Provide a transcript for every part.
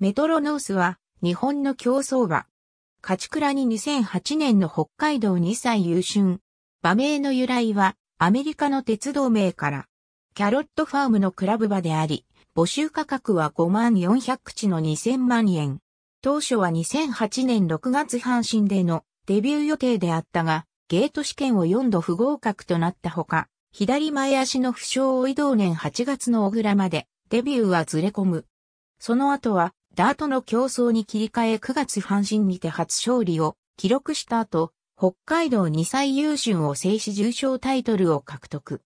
メトロノースは日本の競走馬。勝倉に2008年の北海道2歳優春。馬名の由来はアメリカの鉄道名から。キャロットファームのクラブ馬であり、募集価格は5万400口の2000万円。当初は2008年6月阪神でのデビュー予定であったが、ゲート試験を4度不合格となったほか、左前足の負傷を移動年8月の小倉まで、デビューはずれ込む。その後は、ダートの競争に切り替え9月阪神にて初勝利を記録した後、北海道2歳優春を制し重賞タイトルを獲得。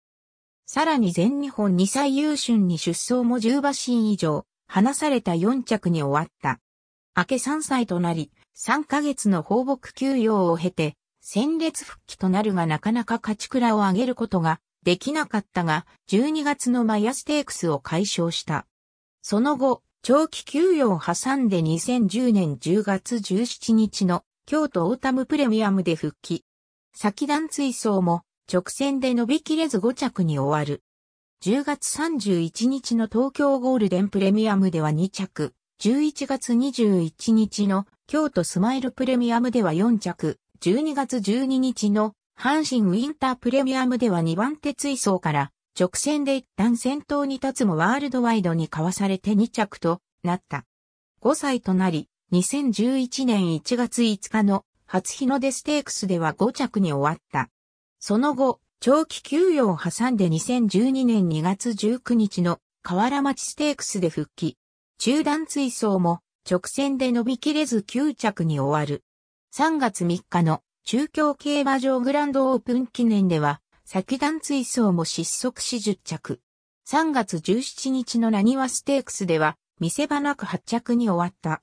さらに全日本2歳優春に出走も10馬身以上、離された4着に終わった。明け3歳となり、3ヶ月の放牧休養を経て、戦列復帰となるがなかなか勝ち倉を上げることができなかったが、12月のマヤステークスを解消した。その後、長期休養を挟んで2010年10月17日の京都オータムプレミアムで復帰。先段追走も直線で伸びきれず5着に終わる。10月31日の東京ゴールデンプレミアムでは2着、11月21日の京都スマイルプレミアムでは4着、12月12日の阪神ウィンタープレミアムでは2番手追走から直線で一旦先頭に立つもワールドワイドにかわされて2着となった。5歳となり、2011年1月5日の初日の出ステークスでは5着に終わった。その後、長期休養を挟んで2012年2月19日の河原町ステークスで復帰。中断追走も直線で伸びきれず9着に終わる。3月3日の中京競馬場グランドオープン記念では、先段追走も失速し10着。3月17日のラニステークスでは、見せ場なく発着に終わった。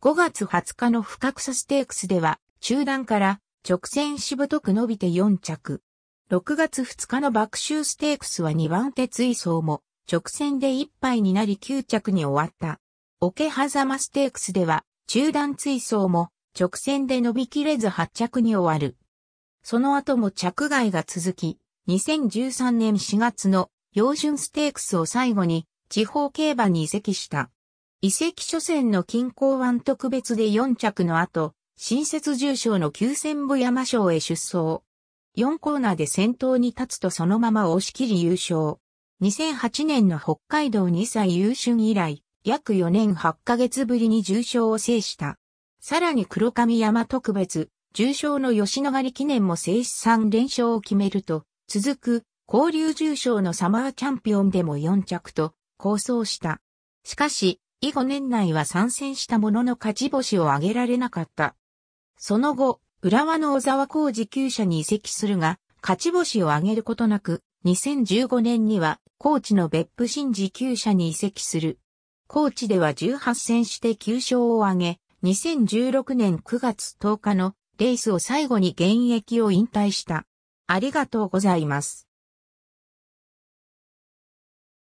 5月20日の深草ステークスでは、中段から直線しぶとく伸びて4着。6月2日の爆臭ステークスは2番手追走も直線で1杯になり9着に終わった。桶狭間ステークスでは中段追走も直線で伸びきれず8着に終わる。その後も着外が続き、2013年4月の標準ステークスを最後に地方競馬に移籍した。移籍初戦の近郊湾特別で4着の後、新設重賞の九千部山賞へ出走。4コーナーで先頭に立つとそのまま押し切り優勝。2008年の北海道2歳優春以来、約4年8ヶ月ぶりに重賞を制した。さらに黒神山特別、重賞の吉野狩記念も正止3連勝を決めると、続く、交流重賞のサマーチャンピオンでも4着と、構想した。しかし、以後年内は参戦したものの勝ち星を挙げられなかった。その後、浦和の小沢浩二厩舎に移籍するが、勝ち星を挙げることなく、2015年には、高知の別府新次厩舎に移籍する。高知では18戦して9勝を挙げ、2016年9月10日のレースを最後に現役を引退した。ありがとうございます。